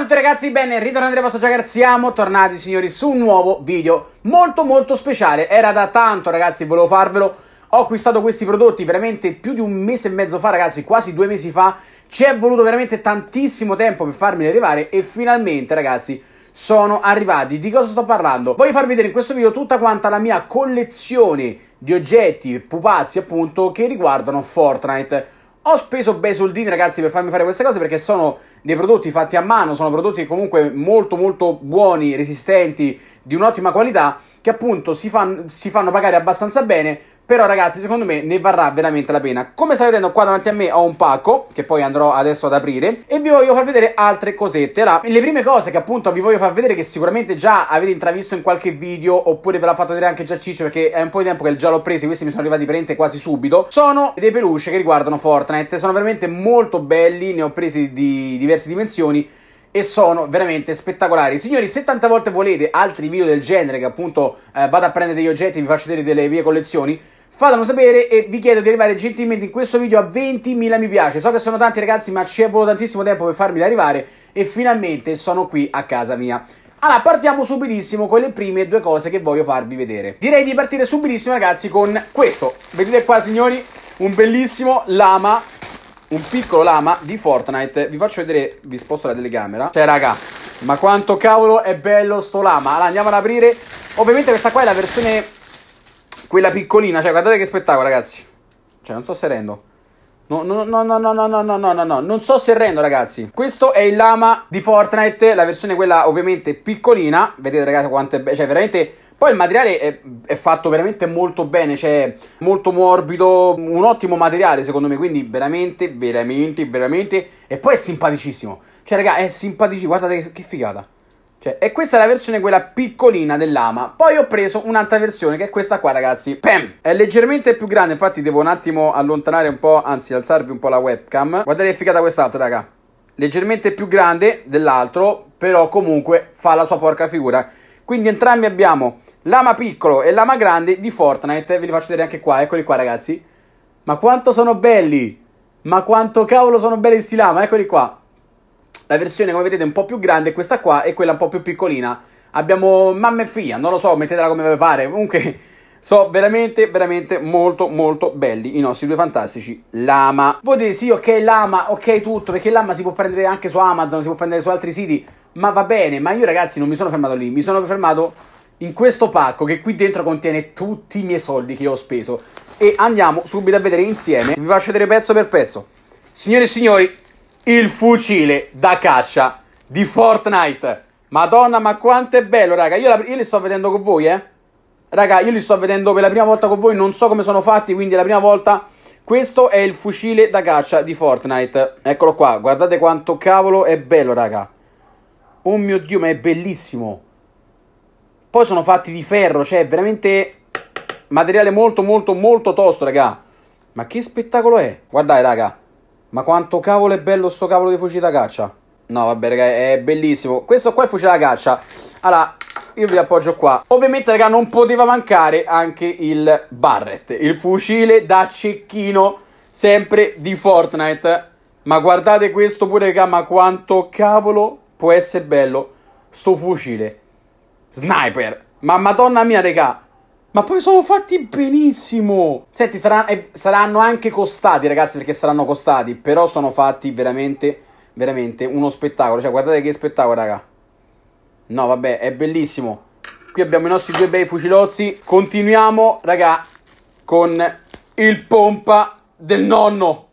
a tutti ragazzi, ben ritornati nel vostro Jagger, siamo tornati signori su un nuovo video molto molto speciale Era da tanto ragazzi, volevo farvelo Ho acquistato questi prodotti veramente più di un mese e mezzo fa ragazzi, quasi due mesi fa Ci è voluto veramente tantissimo tempo per farmeli arrivare e finalmente ragazzi sono arrivati Di cosa sto parlando? Voglio farvi vedere in questo video tutta quanta la mia collezione di oggetti, pupazzi appunto, che riguardano Fortnite ho speso bei soldini, ragazzi, per farmi fare queste cose perché sono dei prodotti fatti a mano, sono prodotti comunque molto molto buoni, resistenti, di un'ottima qualità, che appunto si, fan, si fanno pagare abbastanza bene però ragazzi, secondo me ne varrà veramente la pena. Come state vedendo qua davanti a me ho un pacco, che poi andrò adesso ad aprire, e vi voglio far vedere altre cosette. Là, le prime cose che appunto vi voglio far vedere, che sicuramente già avete intravisto in qualche video, oppure ve l'ha fatto vedere anche già Ciccio, perché è un po' di tempo che già l'ho preso, questi mi sono arrivati veramente quasi subito, sono dei peluche che riguardano Fortnite. Sono veramente molto belli, ne ho presi di diverse dimensioni e sono veramente spettacolari. Signori, se tante volte volete altri video del genere, che appunto eh, vado a prendere degli oggetti e vi faccio vedere delle mie collezioni, fatelo sapere e vi chiedo di arrivare gentilmente in questo video a 20.000 mi piace. So che sono tanti ragazzi, ma ci è voluto tantissimo tempo per farmi arrivare e finalmente sono qui a casa mia. Allora, partiamo subitissimo con le prime due cose che voglio farvi vedere. Direi di partire subitissimo, ragazzi, con questo. Vedete qua, signori, un bellissimo lama, un piccolo lama di Fortnite. Vi faccio vedere, vi sposto la telecamera. Cioè, raga, ma quanto cavolo è bello sto lama. Allora, andiamo ad aprire. Ovviamente questa qua è la versione quella piccolina, cioè guardate che spettacolo, ragazzi. Cioè, non so se rendo. No, no, no, no, no, no, no, no, no, no, non so se rendo ragazzi Questo è il lama di Fortnite, la versione quella ovviamente piccolina Vedete ragazzi quanto è bello, cioè veramente poi il materiale è, è, fatto veramente molto bene, cioè molto morbido, un ottimo materiale secondo me, quindi veramente, veramente, veramente, e poi è simpaticissimo. Cioè raga, è simpaticissimo, guardate che, che figata. Cioè, e questa è la versione quella piccolina dell'ama. Poi ho preso un'altra versione che è questa qua, ragazzi. Pam! È leggermente più grande, infatti devo un attimo allontanare un po', anzi alzarvi un po' la webcam. Guardate che figata quest'altro, raga. Leggermente più grande dell'altro, però comunque fa la sua porca figura. Quindi entrambi abbiamo l'ama piccolo e l'ama grande di Fortnite. Ve li faccio vedere anche qua, eccoli qua, ragazzi. Ma quanto sono belli! Ma quanto cavolo sono belli sti lama, eccoli qua. La versione, come vedete, è un po' più grande, questa qua, e quella un po' più piccolina. Abbiamo mamma e figlia, non lo so, mettetela come vi pare. Comunque, sono veramente, veramente molto, molto belli i nostri due fantastici lama. Voi dite sì, ok, lama, ok, tutto, perché lama si può prendere anche su Amazon, si può prendere su altri siti, ma va bene. Ma io, ragazzi, non mi sono fermato lì, mi sono fermato in questo pacco che qui dentro contiene tutti i miei soldi che ho speso. E andiamo subito a vedere insieme, vi faccio vedere pezzo per pezzo. Signore e signori, il fucile da caccia di Fortnite. Madonna, ma quanto è bello, raga. Io, la, io, li sto vedendo con voi, eh. Raga, io li sto vedendo per la prima volta con voi. Non so come sono fatti, quindi è la prima volta. Questo è il fucile da caccia di Fortnite. Eccolo qua. Guardate quanto cavolo è bello, raga. Oh mio Dio, ma è bellissimo. Poi sono fatti di ferro, cioè veramente materiale molto molto molto tosto, raga. Ma che spettacolo è? Guardate, raga. Ma quanto cavolo è bello sto cavolo di fucile da caccia. No, vabbè, raga, è bellissimo. Questo qua è il fucile da caccia. Allora, io vi appoggio qua. Ovviamente, raga, non poteva mancare anche il Barrett. il fucile da cecchino, sempre di Fortnite. Ma guardate questo pure, raga, ma quanto cavolo può essere bello sto fucile. Sniper. Ma madonna mia, raga, ma poi sono fatti benissimo. Senti, sarà, eh, saranno anche costati, ragazzi, perché saranno costati. Però sono fatti veramente, veramente uno spettacolo. Cioè, guardate che spettacolo, raga. No, vabbè, è bellissimo. Qui abbiamo i nostri due bei fucilozzi. Continuiamo, raga, con il pompa del nonno.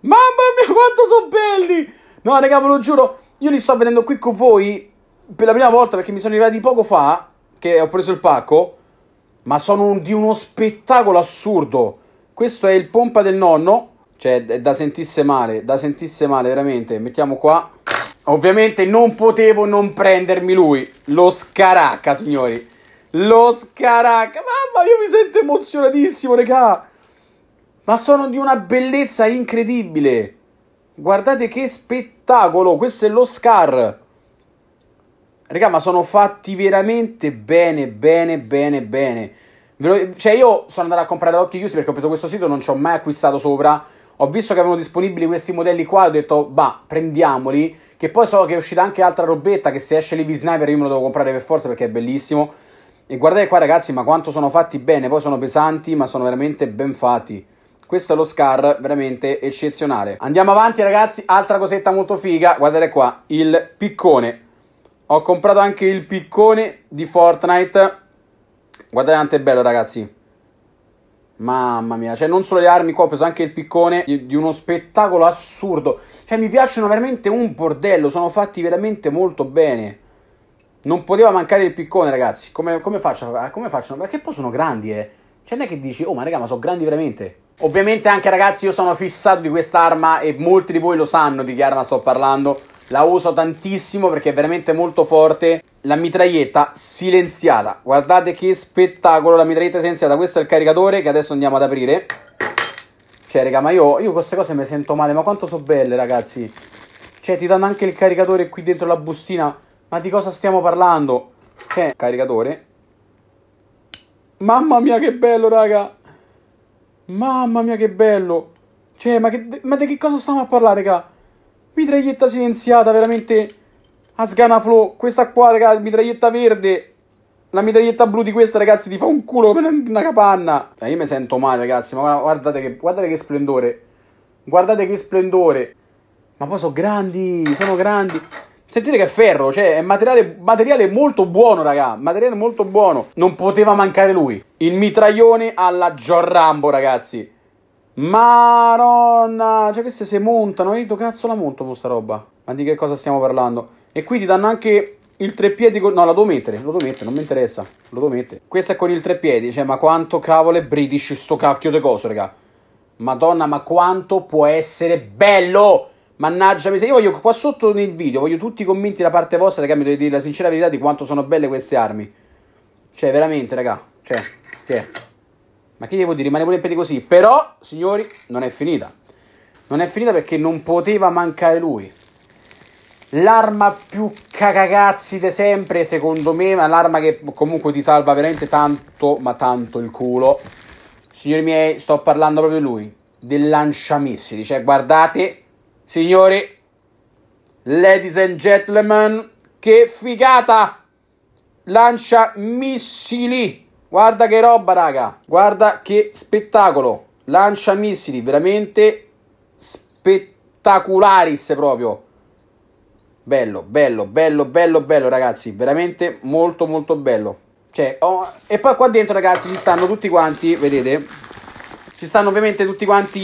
Mamma mia, quanto sono belli! No, raga, ve lo giuro, io li sto vedendo qui con voi per la prima volta perché mi sono arrivati poco fa che ho preso il pacco ma sono un, di uno spettacolo assurdo. Questo è il pompa del nonno, cioè è da sentisse male, da sentisse male veramente. Mettiamo qua. Ovviamente non potevo non prendermi lui, lo scaracca, signori. Lo scaracca. Mamma mia, mi sento emozionatissimo, regà. Ma sono di una bellezza incredibile. Guardate che spettacolo, questo è lo Scar. Raga, ma sono fatti veramente bene, bene, bene, bene. Cioè, io sono andato a comprare ad occhi chiusi perché ho preso questo sito, non ci ho mai acquistato sopra. Ho visto che avevano disponibili questi modelli qua, ho detto, bah, prendiamoli. Che poi so che è uscita anche altra robetta, che se esce l'Evi Sniper io me lo devo comprare per forza perché è bellissimo. E guardate qua ragazzi, ma quanto sono fatti bene, poi sono pesanti, ma sono veramente ben fatti. Questo è lo Scar, veramente eccezionale. Andiamo avanti ragazzi, altra cosetta molto figa, guardate qua, il piccone. Ho comprato anche il piccone di Fortnite. Guardate quanto è bello, ragazzi. Mamma mia, cioè non solo le armi qua, ho preso anche il piccone di, di, uno spettacolo assurdo. Cioè mi piacciono veramente un bordello, sono fatti veramente molto bene. Non poteva mancare il piccone, ragazzi. Come, come faccio? Come faccio? Perché poi sono grandi, eh. Cioè non è che dici, oh ma raga, ma sono grandi veramente. Ovviamente anche ragazzi io sono fissato di quest'arma e molti di voi lo sanno di che arma sto parlando la uso tantissimo perché è veramente molto forte. La mitraglietta silenziata, guardate che spettacolo la mitraglietta silenziata. Questo è il caricatore che adesso andiamo ad aprire. Cioè, raga, ma io, io queste cose mi sento male, ma quanto sono belle, ragazzi. Cioè, ti danno anche il caricatore qui dentro la bustina. Ma di cosa stiamo parlando? Cioè, caricatore. Mamma mia, che bello, raga. Mamma mia, che bello. Cioè, ma, che, ma di che cosa stiamo a parlare, raga? mitraglietta silenziata veramente a sganaflow questa qua ragazzi mitraglietta verde la mitraglietta blu di questa, ragazzi, ti fa un culo come una capanna. Eh, io mi sento male, ragazzi, ma guardate che, guardate che splendore. Guardate che splendore. Ma poi sono grandi, sono grandi. Sentite che è ferro, cioè è materiale, materiale molto buono, raga. Materiale molto buono. Non poteva mancare lui. Il mitraglione alla John Rambo, ragazzi. Madonna, cioè queste si montano, io cazzo la monto con sta roba? Ma di che cosa stiamo parlando? E qui ti danno anche il treppiedi, con... No, la devo mettere, lo devo mettere, non mi interessa, lo devo mettere. Questa è con il treppiedi, cioè ma quanto cavolo è british sto cacchio di coso, raga. Madonna, ma quanto può essere bello! Mannaggia miseria, io voglio qua sotto nel video, voglio tutti i commenti da parte vostra, raga, mi dovete dire la sincera verità di quanto sono belle queste armi. Cioè, veramente, raga, cioè, che è? Ma che devo dire? Rimane pure in piedi così. Però, signori, non è finita. Non è finita perché non poteva mancare lui. L'arma più cagazzi di sempre, secondo me, ma l'arma che comunque ti salva veramente tanto, ma tanto il culo. Signori miei, sto parlando proprio di lui, del lanciamissili. Cioè, guardate, signori, ladies and gentlemen, che figata! Lancia missili! Guarda che roba, raga. Guarda che spettacolo. Lancia missili, veramente spettacularis proprio. Bello, bello, bello, bello, bello, ragazzi. Veramente molto, molto bello. Cioè, oh, e poi qua dentro, ragazzi, ci stanno tutti quanti, vedete? Ci stanno ovviamente tutti quanti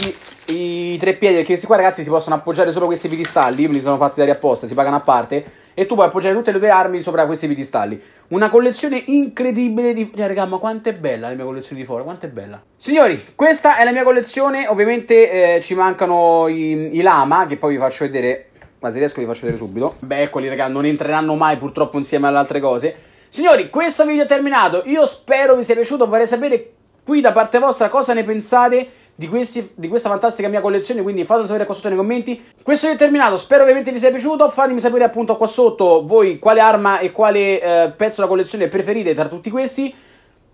i tre piedi, perché questi qua ragazzi si possono appoggiare solo questi piedistalli, io me li sono fatti dare apposta, si pagano a parte, e tu puoi appoggiare tutte le tue armi sopra questi piedistalli. Una collezione incredibile di... Eh, raga, ma quanto è bella la mia collezione di fora, quanto è bella. Signori, questa è la mia collezione, ovviamente eh, ci mancano i, i lama, che poi vi faccio vedere, ma se riesco vi faccio vedere subito. Beh, eccoli raga, non entreranno mai purtroppo insieme alle altre cose. Signori, questo video è terminato, io spero vi sia piaciuto, vorrei sapere qui da parte vostra cosa ne pensate di, questi, di questa fantastica mia collezione, quindi fatelo sapere qua sotto nei commenti. Questo è determinato, spero ovviamente vi sia piaciuto, fatemi sapere appunto qua sotto voi quale arma e quale eh, pezzo della collezione preferite tra tutti questi.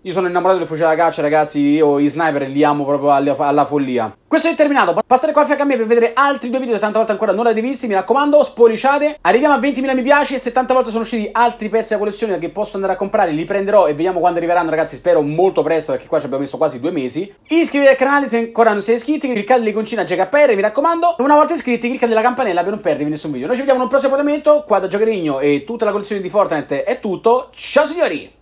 Io sono innamorato del fucile alla caccia, ragazzi. Io i sniper li amo proprio alla, alla follia. Questo è terminato. Passate qua a fianco a me per vedere altri due video che tante volte ancora non avete visti. Mi raccomando, spolliciate. Arriviamo a 20.000 mi piace. E se tante volte sono usciti altri pezzi da collezione che posso andare a comprare. Li prenderò e vediamo quando arriveranno, ragazzi. Spero molto presto, perché qua ci abbiamo messo quasi due mesi. Iscrivetevi al canale se ancora non siete iscritti. Cliccate l'iconcina JKR, mi raccomando. Una volta iscritti, cliccate la campanella per non perdervi nessun video. Noi ci vediamo in un prossimo appuntamento. Qua da Giocherigno e tutta la collezione di Fortnite è tutto. Ciao signori!